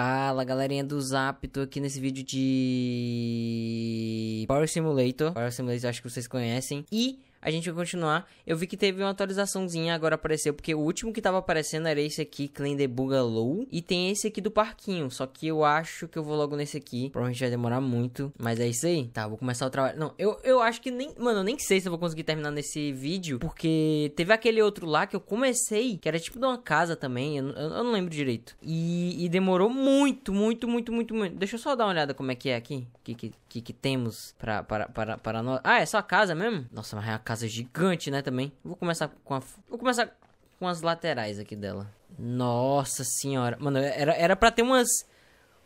Fala galerinha do Zap, tô aqui nesse vídeo de Power Simulator. Power Simulator acho que vocês conhecem. E a gente vai continuar. Eu vi que teve uma atualizaçãozinha, agora apareceu, porque o último que tava aparecendo era esse aqui, Clean the Boogaloo, e tem esse aqui do parquinho, só que eu acho que eu vou logo nesse aqui, provavelmente vai demorar muito, mas é isso aí. Tá, vou começar o trabalho. Não, eu, eu acho que nem, mano, eu nem sei se eu vou conseguir terminar nesse vídeo, porque teve aquele outro lá que eu comecei, que era tipo de uma casa também, eu, eu, eu não lembro direito. E, e, demorou muito, muito, muito, muito, muito. Deixa eu só dar uma olhada como é que é aqui, o que, que, que, que, temos para para, para, para nós. Ah, é só a casa mesmo? Nossa, mas é uma casa gigante, né, também. Vou começar com a... Vou começar com as laterais aqui dela. Nossa senhora. Mano, era, era pra ter umas...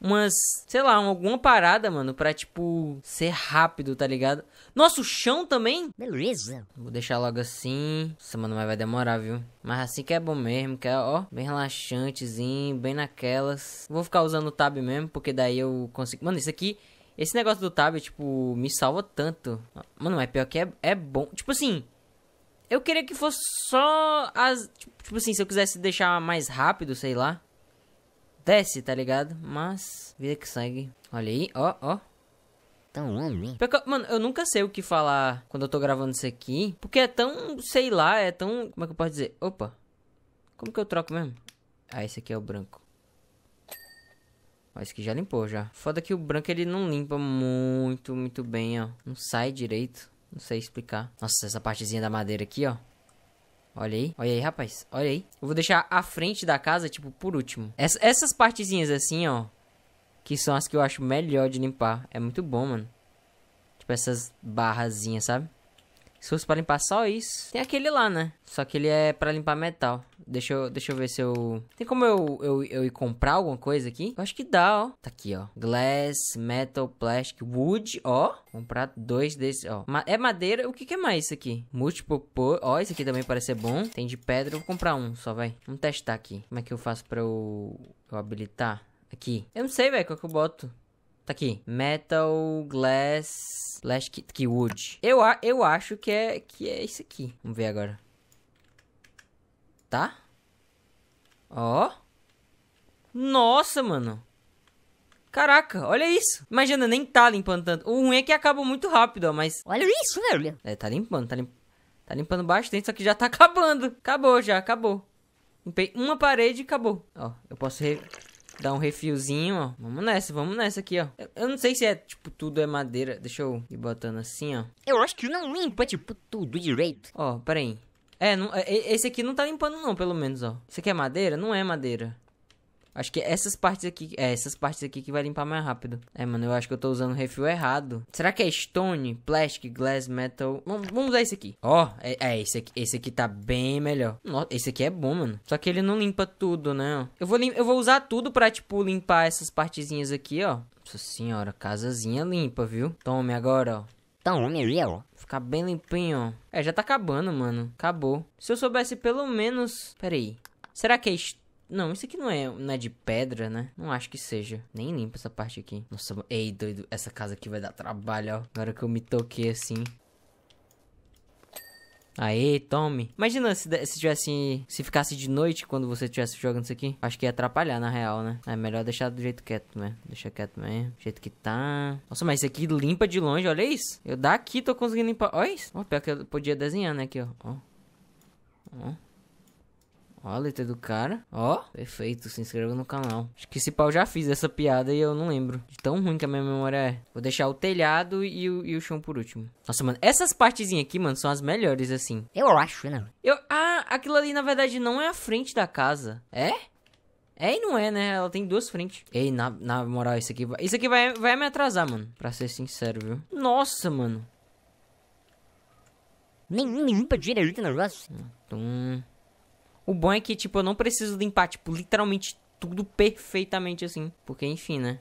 Umas... Sei lá, alguma parada, mano, pra, tipo, ser rápido, tá ligado? Nossa, o chão também? Beleza. Vou deixar logo assim. Nossa, mano, mas vai demorar, viu? Mas assim que é bom mesmo, que é, ó, bem relaxantezinho, bem naquelas. Vou ficar usando o tab mesmo, porque daí eu consigo... Mano, isso aqui... Esse negócio do tablet, tipo, me salva tanto. Mano, mas pior que é, é bom. Tipo assim, eu queria que fosse só as. Tipo, tipo assim, se eu quisesse deixar mais rápido, sei lá. Desce, tá ligado? Mas, vida que segue. Olha aí, ó, ó. Porque, mano, eu nunca sei o que falar quando eu tô gravando isso aqui. Porque é tão, sei lá, é tão. Como é que eu posso dizer? Opa. Como que eu troco mesmo? Ah, esse aqui é o branco. Mas que já limpou já. Foda que o branco ele não limpa muito, muito bem, ó. Não sai direito. Não sei explicar. Nossa, essa partezinha da madeira aqui, ó. Olha aí, olha aí, rapaz, olha aí. Eu vou deixar a frente da casa, tipo, por último. Essa, essas partezinhas assim, ó, que são as que eu acho melhor de limpar. É muito bom, mano. Tipo, essas barrazinhas, sabe? Se fosse pra limpar só isso. Tem aquele lá, né? Só que ele é pra limpar metal. Deixa eu, deixa eu ver se eu... Tem como eu, eu, eu ir comprar alguma coisa aqui? Eu acho que dá, ó. Tá aqui, ó. Glass, metal, plastic, wood, ó. Comprar dois desses, ó. Ma é madeira. O que, que é mais isso aqui? Múltiplo por... Ó, esse aqui também parece ser bom. Tem de pedra. Eu vou comprar um só, vai. Vamos testar aqui. Como é que eu faço pra eu, eu habilitar? Aqui. Eu não sei, velho, qual que eu boto. Tá aqui. Metal Glass Slash wood Eu, eu acho que é, que é isso aqui. Vamos ver agora. Tá? Ó. Nossa, mano. Caraca, olha isso. Imagina, nem tá limpando tanto. O ruim é que acaba muito rápido, ó, mas... Olha isso, velho. Né, é, tá limpando, tá limpando. Tá limpando bastante, só que já tá acabando. Acabou já, acabou. Limpei uma parede e acabou. Ó, eu posso... Re... Dá um refiozinho, ó. Vamos nessa, vamos nessa aqui, ó. Eu, eu, não sei se é, tipo, tudo é madeira. Deixa eu ir botando assim, ó. Eu acho que não limpa, tipo, tudo direito. Ó, peraí. É, não, é, esse aqui não tá limpando não, pelo menos, ó. Isso aqui é madeira? Não é madeira. Acho que essas partes aqui, é, essas partes aqui que vai limpar mais rápido. É, mano, eu acho que eu tô usando o refil errado. Será que é stone, plastic, glass, metal? Vamos, vamos usar esse aqui. Ó, oh, é, é, esse aqui, esse aqui tá bem melhor. Nossa, esse aqui é bom, mano. Só que ele não limpa tudo, né? Eu vou, eu vou usar tudo pra, tipo, limpar essas partezinhas aqui, ó. Nossa senhora, casazinha limpa, viu? Tome agora, ó. Tome viu? Ficar bem limpinho, ó. É, já tá acabando, mano. Acabou. Se eu soubesse pelo menos... Pera aí. Será que é... Não, isso aqui não é, não é de pedra, né? Não acho que seja. Nem limpa essa parte aqui. Nossa, ei, doido. Essa casa aqui vai dar trabalho, ó. na hora que eu me toquei assim. Aê, tome. Imagina se, se tivesse. Se ficasse de noite quando você estivesse jogando isso aqui. Acho que ia atrapalhar, na real, né? É melhor deixar do jeito quieto, né? Deixa quieto mesmo. Do jeito que tá. Nossa, mas isso aqui limpa de longe, olha isso. Eu daqui tô conseguindo limpar. Olha isso. Oh, pior que eu podia desenhar, né? Aqui, ó. Ó. ó. Ó a letra do cara. Ó, perfeito, se inscreva no canal. Acho que esse pau já fiz essa piada e eu não lembro. De tão ruim que a minha memória é. Vou deixar o telhado e o, e o chão por último. Nossa, mano, essas partezinhas aqui, mano, são as melhores, assim. Eu acho, né? Eu, ah, aquilo ali, na verdade, não é a frente da casa. É? É e não é, né? Ela tem duas frentes. Ei, na, na moral, isso aqui, vai, isso aqui vai, vai me atrasar, mano. Pra ser sincero, viu? Nossa, mano. Nenhum, nenhum pra direita, negócio. Tum... O bom é que, tipo, eu não preciso limpar, tipo, literalmente tudo perfeitamente assim. Porque, enfim, né?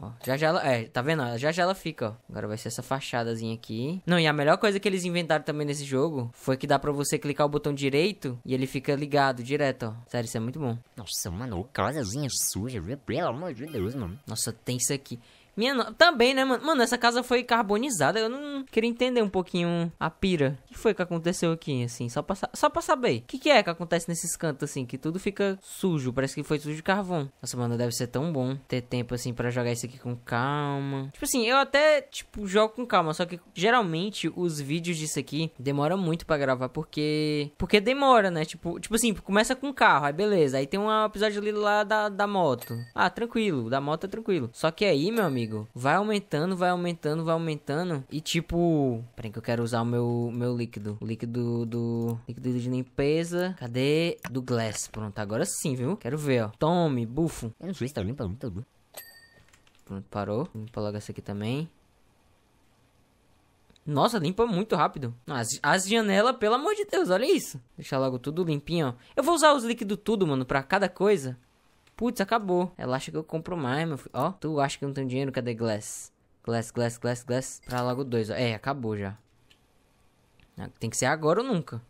Ó, já já ela... É, tá vendo? Já já ela fica, ó. Agora vai ser essa fachadazinha aqui. Não, e a melhor coisa que eles inventaram também nesse jogo foi que dá pra você clicar o botão direito e ele fica ligado direto, ó. Sério, isso é muito bom. Nossa, mano, casazinha suja, pelo amor de Deus, mano. Nossa, tem isso aqui. Minha no... Também, né, mano? Mano, essa casa foi carbonizada. Eu não queria entender um pouquinho a pira. O que foi que aconteceu aqui, assim? Só pra, só pra saber. O que, que é que acontece nesses cantos, assim? Que tudo fica sujo. Parece que foi sujo de carvão. Nossa, mano, deve ser tão bom ter tempo, assim, pra jogar isso aqui com calma. Tipo assim, eu até, tipo, jogo com calma. Só que geralmente os vídeos disso aqui demoram muito pra gravar. Porque. Porque demora, né? Tipo, tipo assim, começa com carro. Aí beleza. Aí tem um episódio ali lá da, da moto. Ah, tranquilo. Da moto é tranquilo. Só que aí, meu amigo amigo, vai aumentando, vai aumentando, vai aumentando. E tipo, peraí que eu quero usar o meu, meu líquido. O líquido do. Líquido de limpeza. Cadê? Do Glass. Pronto, agora sim, viu? Quero ver, ó. Tome, bufo. Eu não sei se tá limpo, tá limpo. Tá Pronto, parou. Limpa logo essa aqui também. Nossa, limpa muito rápido. As, as janelas, pelo amor de Deus, olha isso. Deixar logo tudo limpinho, ó. Eu vou usar os líquidos tudo, mano, pra cada coisa. Putz, acabou. Ela acha que eu compro mais, meu filho. Ó, tu acha que eu não tenho dinheiro? Cadê Glass? Glass, Glass, Glass, Glass. Pra logo dois, ó. É, acabou já. Ah, tem que ser agora ou nunca.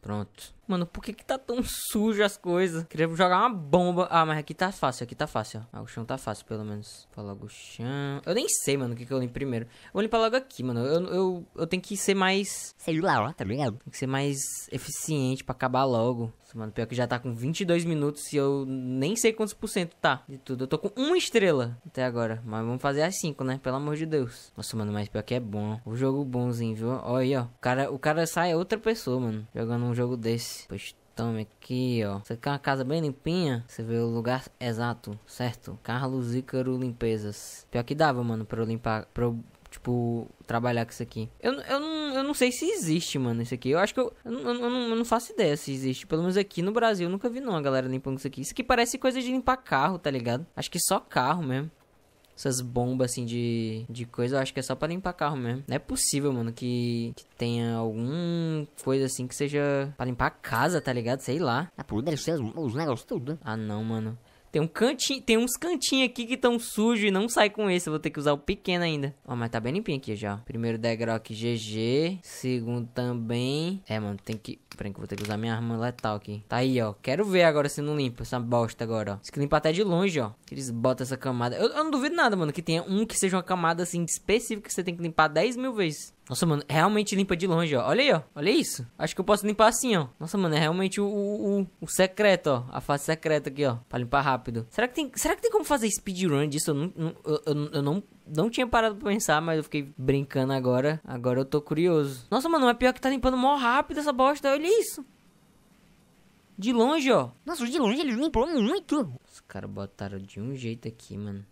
Pronto. Mano, por que que tá tão sujo as coisas? Queria jogar uma bomba. Ah, mas aqui tá fácil, aqui tá fácil. Ah, o chão tá fácil, pelo menos. Fala logo o chão. Eu nem sei, mano, o que que eu limpo primeiro. Eu vou limpar logo aqui, mano. Eu, eu, eu tenho que ser mais... Celular, ó, tá ligado? Tem que ser mais eficiente pra acabar logo. Mano, pior que já tá com 22 minutos e eu nem sei quantos por cento tá de tudo. Eu tô com uma estrela até agora. Mas vamos fazer as cinco, né? Pelo amor de Deus. Nossa, mano, mas pior que é bom. O jogo bonzinho, viu? Olha aí, ó. O cara, o cara sai outra pessoa, mano. Jogando um jogo desse disse. Pois tome aqui, ó. Isso aqui é uma casa bem limpinha. Você vê o lugar exato, certo? Carlos Ícaro Limpezas. Pior que dava, mano, pra eu limpar. Pra eu, tipo, trabalhar com isso aqui. Eu, eu, não, eu não sei se existe, mano, isso aqui. Eu acho que eu, eu, eu, não, eu não faço ideia se existe. Pelo menos aqui no Brasil, eu nunca vi não a galera limpando isso aqui. Isso aqui parece coisa de limpar carro, tá ligado? Acho que só carro mesmo essas bombas assim de, de coisa, eu acho que é só pra limpar carro mesmo. Não é possível, mano, que, que tenha algum coisa assim que seja pra limpar a casa, tá ligado? Sei lá. Ah, por deve ser os negócios tudo. Né? Ah, não, mano. Tem, um cantinho, tem uns cantinhos aqui que estão sujos e não sai com esse. Eu vou ter que usar o pequeno ainda. Ó, mas tá bem limpinho aqui já. Primeiro degrau aqui, GG. Segundo também. É, mano, tem que... Peraí que eu vou ter que usar minha arma letal aqui. Tá aí, ó. Quero ver agora se não limpa essa bosta agora, ó. Isso que limpa até de longe, ó. Eles botam essa camada. Eu, eu não duvido nada, mano, que tenha um que seja uma camada, assim, específica que você tem que limpar 10 mil vezes. Nossa, mano, realmente limpa de longe, ó. Olha aí, ó. Olha isso. Acho que eu posso limpar assim, ó. Nossa, mano, é realmente o, o, o secreto, ó. A fase secreta aqui, ó. Pra limpar rápido. Será que tem, será que tem como fazer speedrun disso? Eu não, eu, eu, eu não não tinha parado pra pensar, mas eu fiquei brincando agora. Agora eu tô curioso. Nossa, mano, é pior que tá limpando mó rápido essa bosta. Olha isso. De longe, ó. Nossa, de longe ele limpou muito. Os caras botaram de um jeito aqui, mano.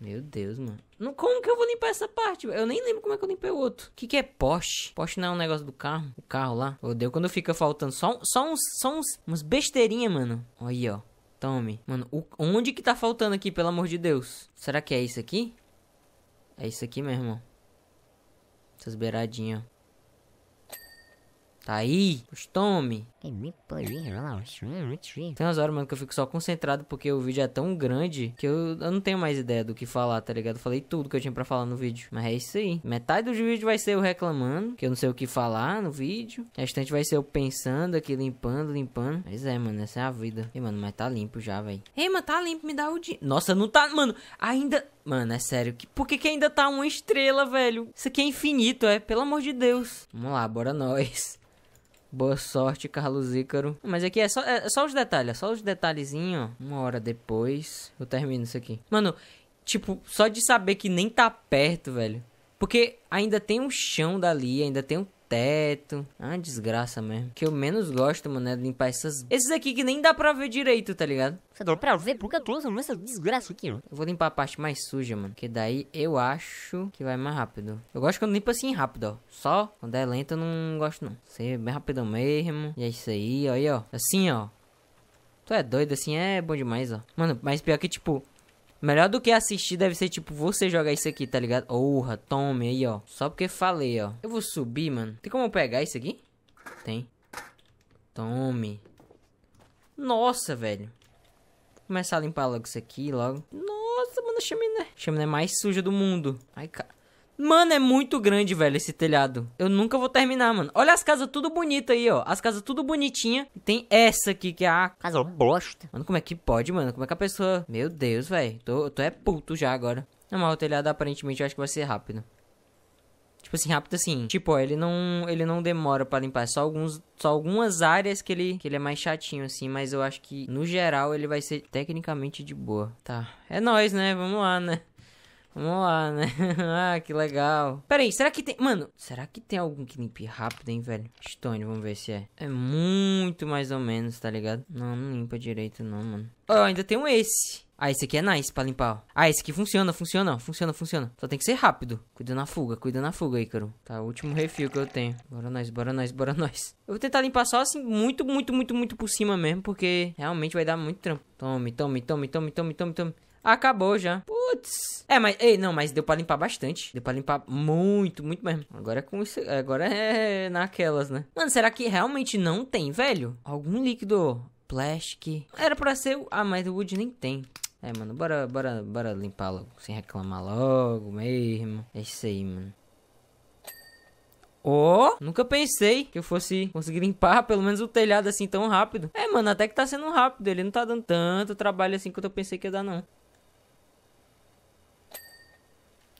Meu Deus, mano. como que eu vou limpar essa parte? Eu nem lembro como é que eu limpei o outro. O que, que é poste? Poste não é um negócio do carro? O carro lá? odeio quando fica faltando só, só uns, só uns, umas besteirinhas, mano. Aí, ó. Tome. Mano, o, onde que tá faltando aqui, pelo amor de Deus? Será que é isso aqui? É isso aqui, meu irmão. Essas beiradinhas. Tá aí? Costume. É Tem umas horas, mano, que eu fico só concentrado porque o vídeo é tão grande que eu, eu não tenho mais ideia do que falar, tá ligado? Eu falei tudo que eu tinha pra falar no vídeo. Mas é isso aí. Metade do vídeo vai ser eu reclamando, que eu não sei o que falar no vídeo. O restante vai ser eu pensando aqui, limpando, limpando. Mas é, mano, essa é a vida. E, mano, mas tá limpo já, velho. Ei, mano, tá limpo, me dá o dia. Nossa, não tá, mano, ainda... Mano, é sério. Que... Por que, que ainda tá uma estrela, velho? Isso aqui é infinito, é? Pelo amor de Deus. Vamos lá, bora nós. Boa sorte, Carlos Ícaro. Mas aqui é só, é só os detalhes, é só os detalhezinhos. Uma hora depois eu termino isso aqui. Mano, tipo, só de saber que nem tá perto, velho. Porque ainda tem um chão dali, ainda tem um teto. Ah, desgraça mesmo. que eu menos gosto, mano, é limpar essas... Esses aqui que nem dá pra ver direito, tá ligado? Você dá pra ver porque eu tô usando essa desgraça aqui, mano. Eu vou limpar a parte mais suja, mano. Que daí eu acho que vai mais rápido. Eu gosto quando limpa assim rápido, ó. Só quando é lento eu não gosto, não. Ser é bem rápido mesmo. E é isso aí, ó. Aí, ó. Assim, ó. Tu é doido, assim é bom demais, ó. Mano, mas pior que, tipo, Melhor do que assistir deve ser tipo você jogar isso aqui, tá ligado? Porra, tome aí, ó. Só porque falei, ó. Eu vou subir, mano. Tem como eu pegar isso aqui? Tem. Tome. Nossa, velho. Vou começar a limpar logo isso aqui, logo. Nossa, mano, a chaminé. A chaminé mais suja do mundo. Ai, cara. Mano, é muito grande, velho, esse telhado. Eu nunca vou terminar, mano. Olha as casas tudo bonita aí, ó. As casas tudo bonitinha. E tem essa aqui, que é a casa bosta. Mano, como é que pode, mano? Como é que a pessoa... Meu Deus, velho. Tô, tô é puto já agora. Não, mas o telhado aparentemente eu acho que vai ser rápido. Tipo assim, rápido assim. Tipo, ó, ele não, ele não demora para limpar. É só, alguns, só algumas áreas que ele, que ele é mais chatinho, assim. Mas eu acho que, no geral, ele vai ser tecnicamente de boa. Tá. É nóis, né? Vamos lá, né? Vamos lá, né? ah, que legal. Pera aí, será que tem... Mano, será que tem algum que limpe rápido, hein, velho? Stone, vamos ver se é. É muito mais ou menos, tá ligado? Não, não limpa direito não, mano. Oh, ainda tem um esse. Ah, esse aqui é nice pra limpar, ó. Ah, esse aqui funciona, funciona, funciona, funciona. Só tem que ser rápido. Cuida na fuga, cuida na fuga, Ícaro. Tá, o último refil que eu tenho. Bora nós, bora nós, bora nós. Eu vou tentar limpar só assim, muito, muito, muito, muito por cima mesmo, porque realmente vai dar muito trampo. Tome, tome, tome, tome, tome, tome, tome. Acabou já. Putz. É, mas. Ei, não, mas deu pra limpar bastante. Deu pra limpar muito, muito mesmo. Agora é com isso. Agora é naquelas, né? Mano, será que realmente não tem, velho? Algum líquido plastic. Era pra ser. Ah, mas o Wood nem tem. É, mano, bora, bora, bora limpar logo. Sem reclamar logo mesmo. É isso aí, mano. Oh, nunca pensei que eu fosse conseguir limpar pelo menos o telhado assim tão rápido. É, mano, até que tá sendo rápido. Ele não tá dando tanto trabalho assim quanto eu pensei que ia dar, não.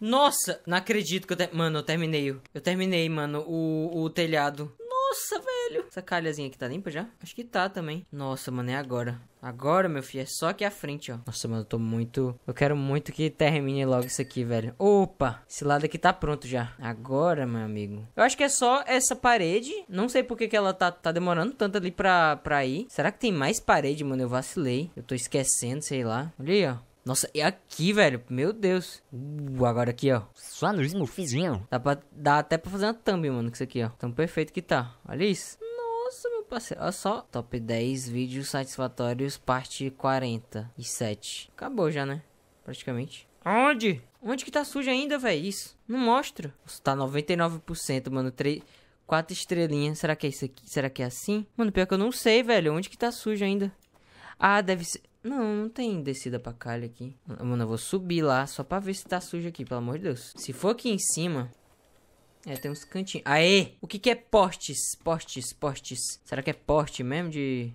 Nossa, não acredito que eu. Te... Mano, eu terminei. Eu terminei, mano, o, o telhado. Nossa, velho. Essa calhazinha aqui tá limpa já? Acho que tá também. Nossa, mano, é agora. Agora, meu filho, é só aqui à frente, ó. Nossa, mano, eu tô muito... Eu quero muito que termine logo isso aqui, velho. Opa! Esse lado aqui tá pronto já. Agora, meu amigo. Eu acho que é só essa parede. Não sei por que, que ela tá, tá demorando tanto ali pra, pra ir. Será que tem mais parede, mano? Eu vacilei. Eu tô esquecendo, sei lá. Olha ó. Nossa, e é aqui, velho? Meu Deus. Uh, agora aqui, ó. Só no fizinho. Dá, pra, dá até pra fazer uma thumb, mano, com isso aqui, ó. Tão perfeito que tá. Olha isso. Nossa, meu parceiro. Olha só. Top 10 vídeos satisfatórios, parte 47. Acabou já, né? Praticamente. Onde? Onde que tá sujo ainda, velho? Isso. Não mostra. Nossa, tá 99%, mano. 3... quatro estrelinhas. Será que é isso aqui? Será que é assim? Mano, pior que eu não sei, velho. Onde que tá sujo ainda? Ah, deve ser... Não, não tem descida pra calha aqui. Mano, eu vou subir lá só pra ver se tá sujo aqui, pelo amor de Deus. Se for aqui em cima... É, tem uns cantinhos. Aê! O que que é postes? Postes, postes. Será que é poste mesmo de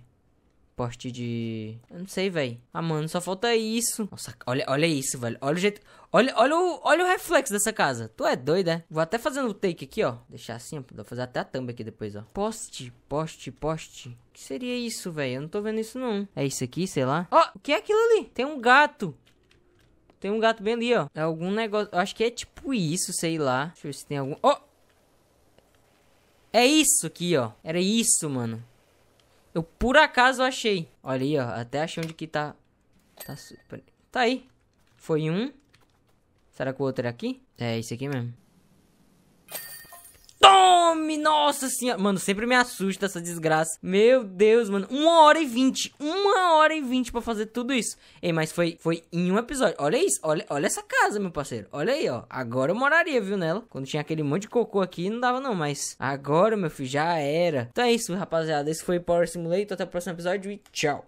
poste de. Eu não sei, velho. Ah, mano, só falta isso. Nossa, olha, olha isso, velho. Olha o jeito. Olha, olha, o, olha o reflexo dessa casa. Tu é doida, é? Vou até fazendo o take aqui, ó. Deixar assim, ó. Vou fazer até a thumb aqui depois, ó. Poste, poste, poste. O que seria isso, velho? Eu não tô vendo isso, não. É isso aqui, sei lá. Ó, oh, o que é aquilo ali? Tem um gato. Tem um gato bem ali, ó. É algum negócio. Eu acho que é tipo isso, sei lá. Deixa eu ver se tem algum. Ó! Oh! É isso aqui, ó. Era isso, mano. Eu por acaso achei. Olha aí, ó. Até achei onde que tá. Tá, super... tá aí. Foi um. Será que o outro é aqui? É, esse aqui mesmo. Tome! Nossa senhora! Mano, sempre me assusta essa desgraça. Meu Deus, mano. Uma hora e vinte. Uma hora e vinte pra fazer tudo isso. Ei, mas foi, foi em um episódio. Olha isso. Olha, olha essa casa, meu parceiro. Olha aí, ó. Agora eu moraria, viu, nela. Quando tinha aquele monte de cocô aqui, não dava não. Mas agora, meu filho, já era. Então é isso, rapaziada. Esse foi Power Simulator. Até o próximo episódio e tchau.